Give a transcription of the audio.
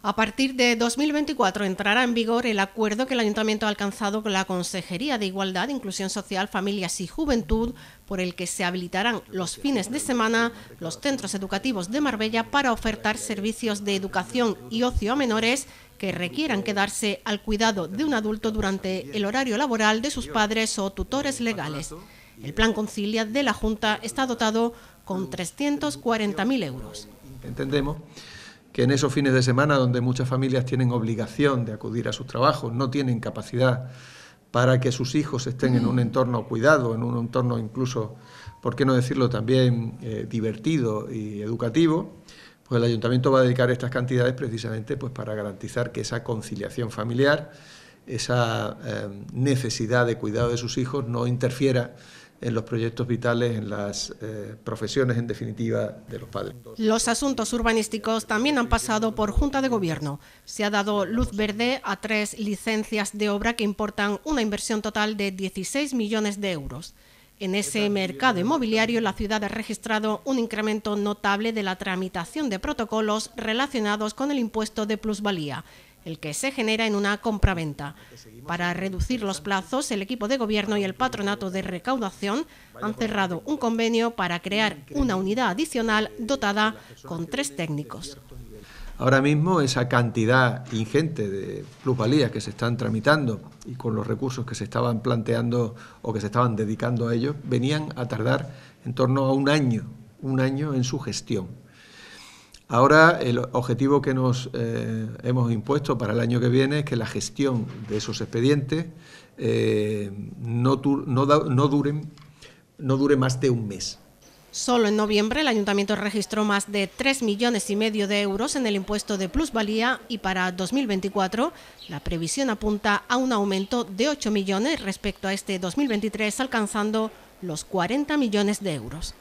A partir de 2024 entrará en vigor el acuerdo que el Ayuntamiento ha alcanzado con la Consejería de Igualdad, Inclusión Social, Familias y Juventud, por el que se habilitarán los fines de semana los centros educativos de Marbella para ofertar servicios de educación y ocio a menores que requieran quedarse al cuidado de un adulto durante el horario laboral de sus padres o tutores legales. El plan Concilia de la Junta está dotado con 340.000 euros. Entendemos que en esos fines de semana donde muchas familias tienen obligación de acudir a sus trabajos, no tienen capacidad para que sus hijos estén en un entorno cuidado, en un entorno incluso, por qué no decirlo también, eh, divertido y educativo, pues el ayuntamiento va a dedicar estas cantidades precisamente pues, para garantizar que esa conciliación familiar, esa eh, necesidad de cuidado de sus hijos no interfiera en los proyectos vitales, en las eh, profesiones, en definitiva, de los padres. Los asuntos urbanísticos también han pasado por Junta de Gobierno. Se ha dado luz verde a tres licencias de obra que importan una inversión total de 16 millones de euros. En ese mercado inmobiliario, la ciudad ha registrado un incremento notable de la tramitación de protocolos relacionados con el impuesto de plusvalía el que se genera en una compraventa. Para reducir los plazos, el equipo de gobierno y el patronato de recaudación han cerrado un convenio para crear una unidad adicional dotada con tres técnicos. Ahora mismo esa cantidad ingente de plusvalías que se están tramitando y con los recursos que se estaban planteando o que se estaban dedicando a ellos, venían a tardar en torno a un año, un año en su gestión. Ahora el objetivo que nos eh, hemos impuesto para el año que viene es que la gestión de esos expedientes eh, no, duren, no dure más de un mes. Solo en noviembre el ayuntamiento registró más de 3 millones y medio de euros en el impuesto de plusvalía y para 2024 la previsión apunta a un aumento de 8 millones respecto a este 2023 alcanzando los 40 millones de euros.